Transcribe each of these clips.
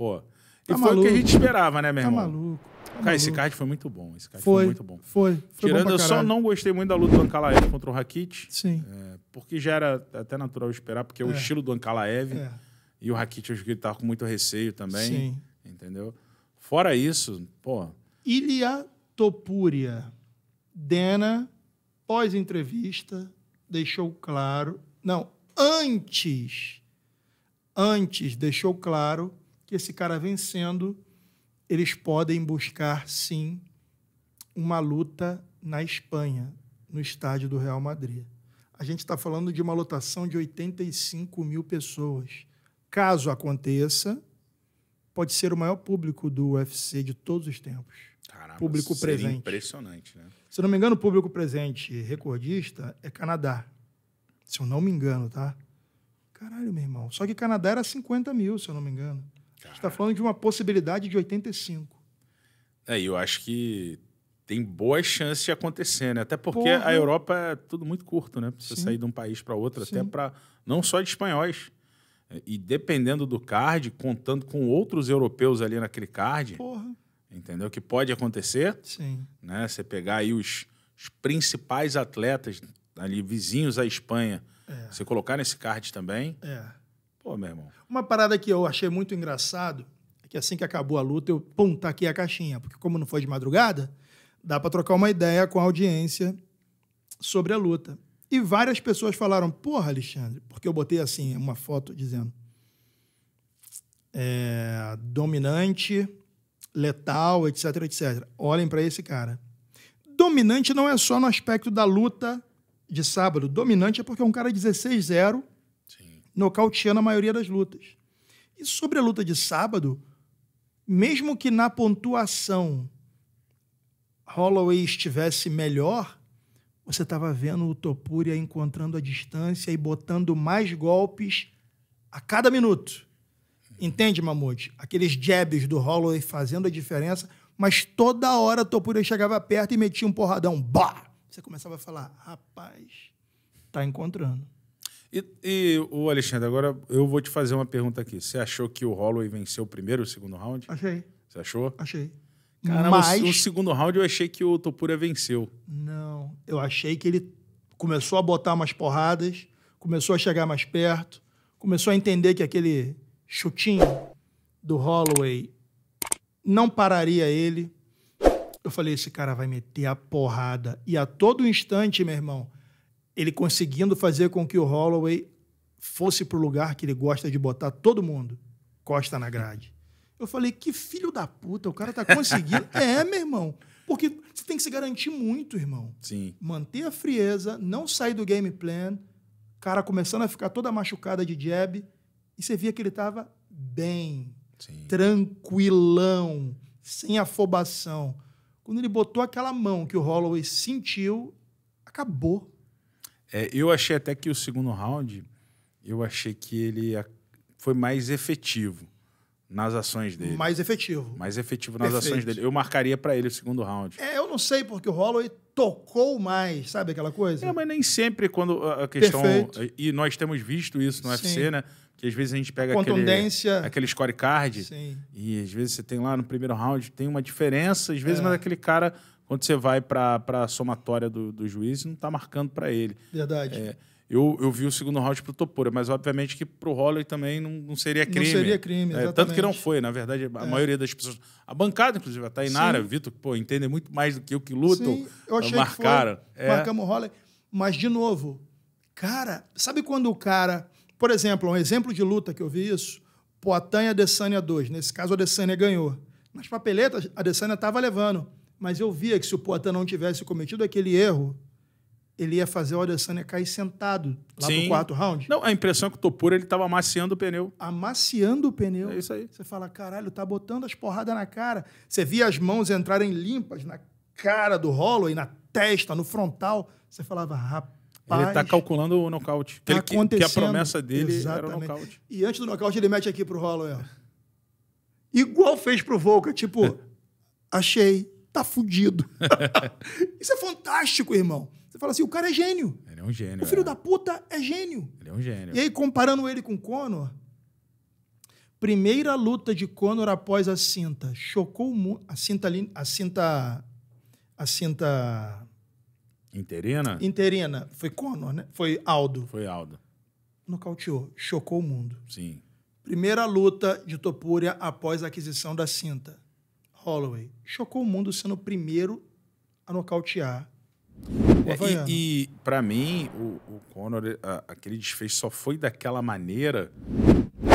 Pô. E tá foi maluco. o que a gente esperava, né, meu tá irmão? Tá maluco. cara, maluco. esse card foi muito bom. Esse card foi, foi muito bom. Foi. foi Tirando, bom eu só não gostei muito da luta do Ankalaev contra o Rakit. Sim. É, porque já era até natural esperar, porque é, o estilo do Ankalaev é. e o Rakit, eu acho que ele tava tá com muito receio também. Sim. Entendeu? Fora isso, pô. Ilia Topuria. Dena, pós-entrevista, deixou claro. Não, antes. Antes deixou claro que esse cara vencendo, eles podem buscar sim uma luta na Espanha, no estádio do Real Madrid. A gente está falando de uma lotação de 85 mil pessoas. Caso aconteça, pode ser o maior público do UFC de todos os tempos. Caramba, público presente. Impressionante, né? Se eu não me engano, o público presente recordista é Canadá. Se eu não me engano, tá? Caralho, meu irmão. Só que Canadá era 50 mil, se eu não me engano. A gente está falando de uma possibilidade de 85. É, eu acho que tem boas chances de acontecer, né? Até porque Porra. a Europa é tudo muito curto, né? Precisa Sim. sair de um país para outro, Sim. até para não só de espanhóis. É, e dependendo do card, contando com outros europeus ali naquele card, Porra. entendeu? Que pode acontecer. Sim. Né? Você pegar aí os, os principais atletas ali vizinhos à Espanha, é. você colocar nesse card também. É. Pô, meu irmão. Uma parada que eu achei muito engraçado é que assim que acabou a luta, eu pum, taquei a caixinha. Porque como não foi de madrugada, dá para trocar uma ideia com a audiência sobre a luta. E várias pessoas falaram, porra, Alexandre, porque eu botei assim uma foto dizendo é, dominante, letal, etc, etc. Olhem para esse cara. Dominante não é só no aspecto da luta de sábado. Dominante é porque é um cara 16-0 nocauteando a maioria das lutas. E sobre a luta de sábado, mesmo que na pontuação Holloway estivesse melhor, você estava vendo o Topuria encontrando a distância e botando mais golpes a cada minuto. Entende, Mamute? Aqueles jabs do Holloway fazendo a diferença, mas toda hora o Topuria chegava perto e metia um porradão. Bah! Você começava a falar, rapaz, tá encontrando. E, e o Alexandre, agora eu vou te fazer uma pergunta aqui. Você achou que o Holloway venceu o primeiro e o segundo round? Achei. Você achou? Achei. Caramba, Mas... o segundo round eu achei que o Topura venceu. Não, eu achei que ele começou a botar umas porradas, começou a chegar mais perto, começou a entender que aquele chutinho do Holloway não pararia ele. Eu falei, esse cara vai meter a porrada. E a todo instante, meu irmão, ele conseguindo fazer com que o Holloway fosse para o lugar que ele gosta de botar todo mundo, Costa na grade. Eu falei, que filho da puta, o cara tá conseguindo. é, meu irmão. Porque você tem que se garantir muito, irmão. Sim. Manter a frieza, não sair do game plan, cara começando a ficar toda machucada de jab, e você via que ele tava bem, Sim. tranquilão, sem afobação. Quando ele botou aquela mão que o Holloway sentiu, acabou. É, eu achei até que o segundo round, eu achei que ele foi mais efetivo nas ações dele. Mais efetivo. Mais efetivo nas Perfeito. ações dele. Eu marcaria para ele o segundo round. É, eu não sei, porque o Holloway tocou mais, sabe aquela coisa? É, mas nem sempre quando a questão... Perfeito. E nós temos visto isso no Sim. UFC, né? Que às vezes a gente pega aquele, aquele scorecard Sim. e às vezes você tem lá no primeiro round, tem uma diferença, às vezes, é. mas aquele cara quando você vai para a somatória do, do juiz, não está marcando para ele. Verdade. É, eu, eu vi o segundo round para o Topura, mas obviamente que para o Holloway também não, não seria crime. Não seria crime, exatamente. É, tanto que não foi, na verdade, a é. maioria das pessoas... A bancada, inclusive, a Tainara, o Vitor, pô, entendem muito mais do que eu que lutam. Sim, eu achei marcaram. que foi. É. Marcamos o Holloway. Mas, de novo, cara, sabe quando o cara... Por exemplo, um exemplo de luta que eu vi isso, Poatan e Adesanya 2. Nesse caso, a Adesanya ganhou. Nas papeletas, a Adesanya estava levando. Mas eu via que se o Poitin não tivesse cometido aquele erro, ele ia fazer o Adesanya cair sentado lá Sim. no quarto round. Não, a impressão é que o Topura ele estava amaciando o pneu. Amaciando o pneu. É isso aí. Você fala, caralho, tá botando as porradas na cara. Você via as mãos entrarem limpas na cara do Holloway, na testa, no frontal. Você falava, rapaz. Ele está calculando o nocaute. Tá ele, acontecendo. Que, a promessa dele Exatamente. era o nocaute. E antes do nocaute, ele mete aqui pro Holloway. Ó. Igual fez pro Volca. Tipo, é. achei, tá fudido. Isso é fantástico, irmão. Você fala assim, o cara é gênio. Ele é um gênio. O filho é. da puta é gênio. Ele é um gênio. E aí, comparando ele com Conor, primeira luta de Conor após a cinta. Chocou o A cinta. A cinta. A cinta. Interina? Interina. Foi Conor, né? Foi Aldo. Foi Aldo. Nocauteou. Chocou o mundo. Sim. Primeira luta de Topuria após a aquisição da cinta. Holloway. Chocou o mundo sendo o primeiro a nocautear. É, e, e para mim, o, o Conor, aquele desfecho só foi daquela maneira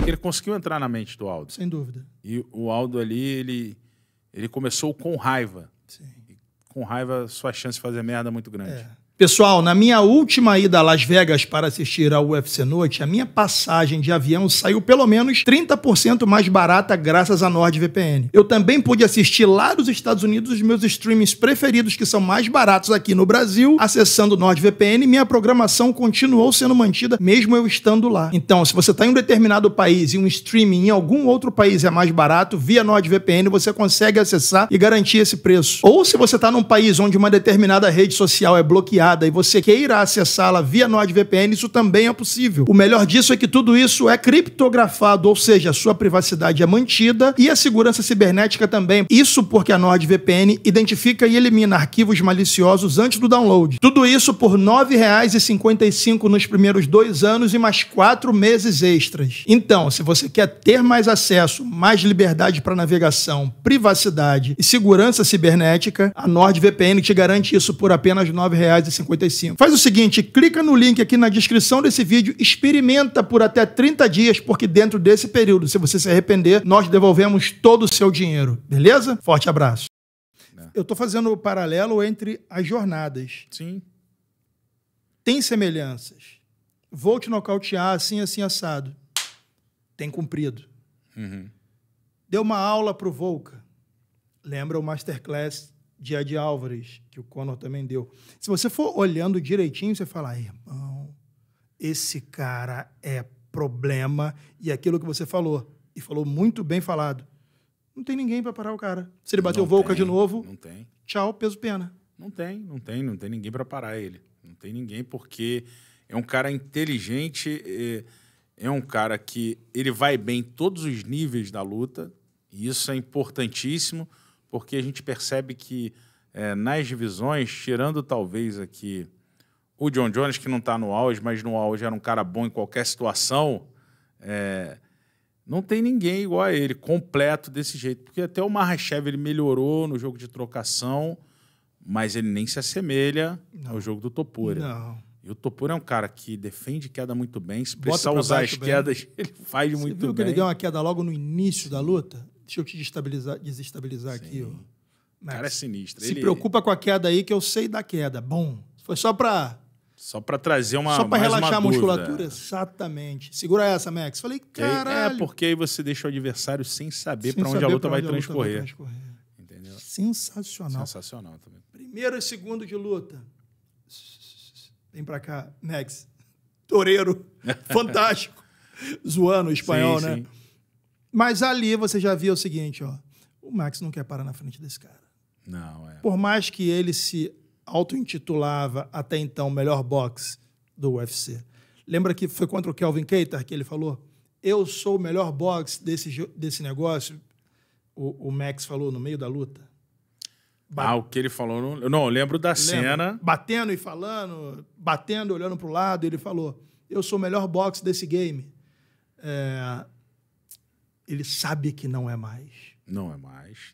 que ele conseguiu entrar na mente do Aldo. Sem dúvida. E o Aldo ali, ele, ele começou com raiva. Sim. E com raiva, sua chance de fazer merda é muito grande. É. Pessoal, na minha última ida a Las Vegas para assistir ao UFC Noite, a minha passagem de avião saiu pelo menos 30% mais barata graças a NordVPN. Eu também pude assistir lá dos Estados Unidos os meus streamings preferidos que são mais baratos aqui no Brasil, acessando NordVPN NordVPN, minha programação continuou sendo mantida mesmo eu estando lá. Então, se você está em um determinado país e um streaming em algum outro país é mais barato, via NordVPN você consegue acessar e garantir esse preço. Ou se você está num país onde uma determinada rede social é bloqueada e você queira acessá-la via NordVPN, isso também é possível. O melhor disso é que tudo isso é criptografado, ou seja, a sua privacidade é mantida e a segurança cibernética também. Isso porque a NordVPN identifica e elimina arquivos maliciosos antes do download. Tudo isso por R$ 9,55 nos primeiros dois anos e mais quatro meses extras. Então, se você quer ter mais acesso, mais liberdade para navegação, privacidade e segurança cibernética, a NordVPN te garante isso por apenas R$ 9,55 55. Faz o seguinte, clica no link aqui na descrição desse vídeo, experimenta por até 30 dias, porque dentro desse período, se você se arrepender, nós devolvemos todo o seu dinheiro, beleza? Forte abraço. É. Eu estou fazendo o um paralelo entre as jornadas. Sim. Tem semelhanças. Vou te nocautear assim, assim, assado. Tem cumprido. Uhum. Deu uma aula pro Volca. Lembra o Masterclass de Álvares, que o Conor também deu. Se você for olhando direitinho, você fala, irmão, esse cara é problema e aquilo que você falou, e falou muito bem falado, não tem ninguém para parar o cara. Se ele bater o Volca de novo, não tem. tchau, peso pena. Não tem, não tem, não tem ninguém para parar ele. Não tem ninguém porque é um cara inteligente, é, é um cara que ele vai bem em todos os níveis da luta, e isso é importantíssimo porque a gente percebe que é, nas divisões, tirando talvez aqui o John Jones, que não está no auge, mas no auge era um cara bom em qualquer situação, é, não tem ninguém igual a ele, completo desse jeito. Porque até o Marrachev ele melhorou no jogo de trocação, mas ele nem se assemelha não. ao jogo do Topura. Não. E o Topura é um cara que defende queda muito bem. Se precisar usar as bem. quedas, ele faz Você muito viu bem. que ele deu uma queda logo no início da luta? Deixa eu te desestabilizar aqui, ó. cara é sinistro. Se Ele... preocupa com a queda aí, que eu sei da queda. Bom, foi só para só para trazer uma. Só para relaxar a musculatura. Exatamente. Segura essa, Max. Falei, é caralho. É, porque aí você deixa o adversário sem saber para onde, onde, a luta vai transcorrer. transcorrer. Entendeu? Sensacional. Sensacional também. Primeiro e segundo de luta. Vem para cá, Max. Toreiro. Fantástico. Zoando o espanhol, sim, né? Sim. Mas ali você já via o seguinte, ó. O Max não quer parar na frente desse cara. Não, é. Por mais que ele se auto-intitulava até então melhor boxe do UFC. Lembra que foi contra o Kelvin Keitar que ele falou: Eu sou o melhor boxe desse, desse negócio? O, o Max falou no meio da luta. Bat... Ah, o que ele falou. Não, não lembro da cena. Batendo e falando, batendo, olhando para o lado, ele falou: Eu sou o melhor boxe desse game. É, ele sabe que não é mais. Não é mais.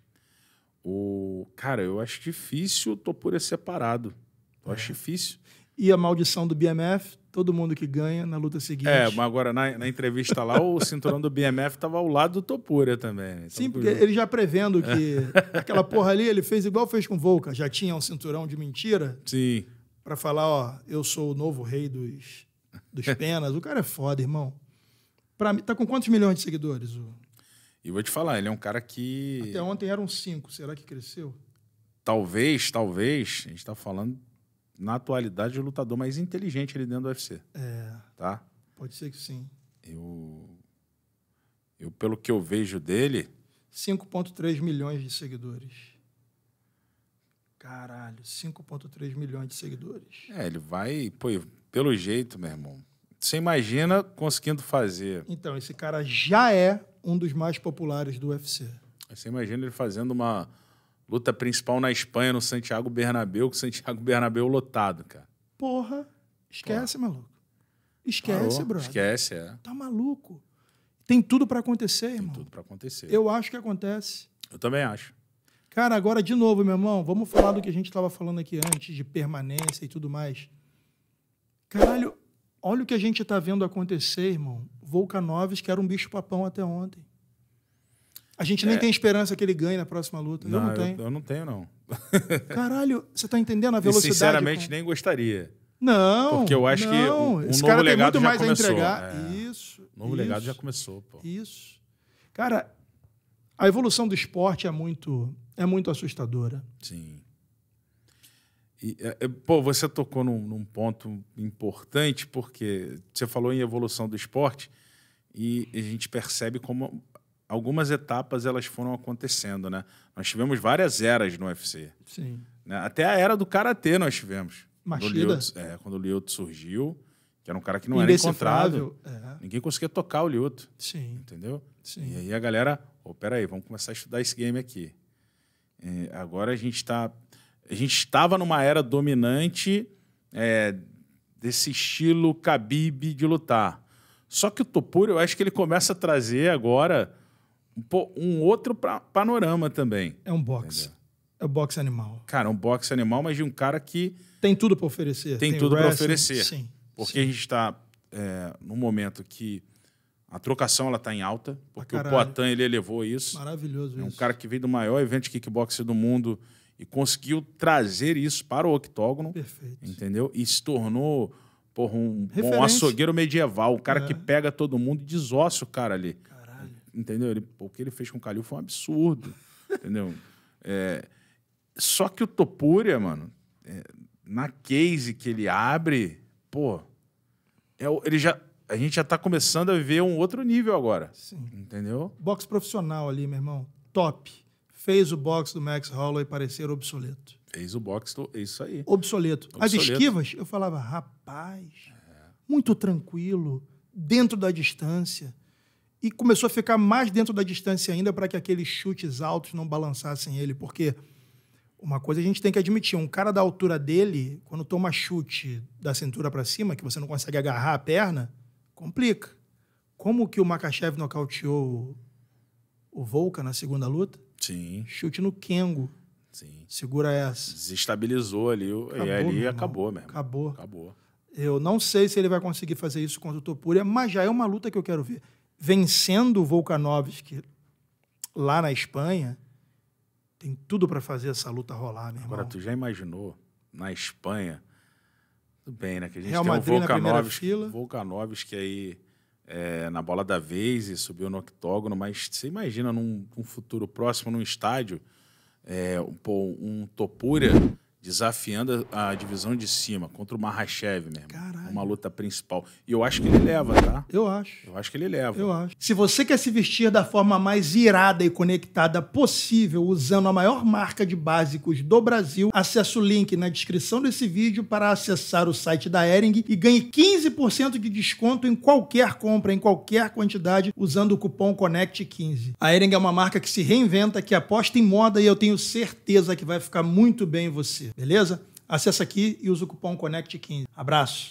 O cara, eu acho difícil Topura separado. Eu é. acho difícil. E a maldição do BMF, todo mundo que ganha na luta seguinte. É, mas agora na, na entrevista lá, o cinturão do BMF estava ao lado do Topura também. Né? Sim, porque ele já prevendo que aquela porra ali, ele fez igual fez com Volca, já tinha um cinturão de mentira. Sim. Para falar, ó, eu sou o novo rei dos, dos penas. o cara é foda, irmão. Pra mim, tá com quantos milhões de seguidores o e vou te falar, ele é um cara que. Até ontem era um cinco, será que cresceu? Talvez, talvez. A gente está falando, na atualidade, o lutador mais inteligente ali dentro do UFC. É. Tá? Pode ser que sim. Eu. Eu, pelo que eu vejo dele. 5,3 milhões de seguidores. Caralho, 5,3 milhões de seguidores. É, ele vai. Pô, pelo jeito, meu irmão. Você imagina conseguindo fazer. Então, esse cara já é um dos mais populares do UFC. Você imagina ele fazendo uma luta principal na Espanha, no Santiago Bernabéu, com o Santiago Bernabéu lotado, cara. Porra, esquece, Porra. maluco. Esquece, bro. brother. Esquece, é. Tá maluco. Tem tudo para acontecer, Tem irmão. Tem tudo para acontecer. Eu acho que acontece. Eu também acho. Cara, agora de novo, meu irmão, vamos falar do que a gente estava falando aqui antes, de permanência e tudo mais. Caralho, olha o que a gente está vendo acontecer, irmão. Volkanovski, que era um bicho-papão até ontem. A gente nem é. tem esperança que ele ganhe na próxima luta. Não, eu não tenho. Eu, eu não tenho, não. Caralho, você tá entendendo a velocidade? E sinceramente, nem gostaria. Não. Porque eu acho não. que o, Esse novo legado já começou. É. Isso. O novo isso, legado já começou, pô. Isso. Cara, a evolução do esporte é muito, é muito assustadora. Sim. E, é, é, pô, você tocou num, num, ponto importante, porque você falou em evolução do esporte e a gente percebe como algumas etapas elas foram acontecendo, né? Nós tivemos várias eras no UFC. Sim. Né? Até a era do Karatê nós tivemos. Machida? é, quando o Lyoto surgiu, que era um cara que não era encontrado. É. Ninguém conseguia tocar o Lyoto. Sim. Entendeu? Sim. E aí a galera, oh, peraí, vamos começar a estudar esse game aqui. E agora a gente está a gente estava numa era dominante é, desse estilo cabibe de lutar. Só que o Topur, eu acho que ele começa a trazer agora um, outro panorama também. É um boxe. Entendeu? É um boxe animal. Cara, é um boxe animal, mas de um cara que... Tem tudo para oferecer. Tem, tem tudo para oferecer. Sim. Porque sim. a gente está é, num momento que a trocação ela está em alta, porque o Poitin ele elevou isso. Maravilhoso é um cara que veio do maior evento de kickboxing do mundo e conseguiu trazer isso para o octógono, Perfeito. entendeu? E se tornou porra, um, um açougueiro medieval, o cara é. que pega todo mundo e desossa o cara ali. Caralho. Entendeu? Ele, o que ele fez com o Calil foi um absurdo, entendeu? É, só que o Topuria, mano, é, na case que ele abre, pô, é ele já a gente já está começando a ver um outro nível agora. Sim. Entendeu? Boxe profissional ali, meu irmão. Top fez o box do Max Holloway parecer obsoleto. Fez o box, do, é isso aí. Obsoleto. obsoleto. As esquivas, eu falava, rapaz, é. muito tranquilo, dentro da distância. E começou a ficar mais dentro da distância ainda para que aqueles chutes altos não balançassem ele, porque uma coisa a gente tem que admitir, um cara da altura dele, quando toma chute da cintura para cima, que você não consegue agarrar a perna, complica. Como que o Makachev nocauteou o Volca na segunda luta? Sim. Chute no Kengo. Sim. Segura essa. Desestabilizou ali acabou, e ali acabou mesmo. Acabou. Acabou. Eu não sei se ele vai conseguir fazer isso contra o Topuria, mas já é uma luta que eu quero ver. Vencendo o Volkanovski lá na Espanha, tem tudo para fazer essa luta rolar, meu Agora, irmão. tu já imaginou, na Espanha, tudo bem, né? Que a gente Real tem Madrid um Volkanovski, na primeira fila. Volkanovski aí é, na bola da vez e subiu no octógono, mas você imagina num, num futuro próximo, num estádio, é, um, um Topura desafiando a divisão de cima contra o Mahashev, mesmo. É Caralho. Uma luta principal. E eu acho que ele leva, tá? Eu acho. Eu acho que ele leva. Eu acho. Se você quer se vestir da forma mais irada e conectada possível, usando a maior marca de básicos do Brasil, acesse o link na descrição desse vídeo para acessar o site da Ering e ganhe 15% de desconto em qualquer compra, em qualquer quantidade, usando o cupom CONNECT15. A Ering é uma marca que se reinventa, que aposta em moda e eu tenho certeza que vai ficar muito bem em você beleza? Acesse aqui e usa o cupom CONNECT15. Abraço!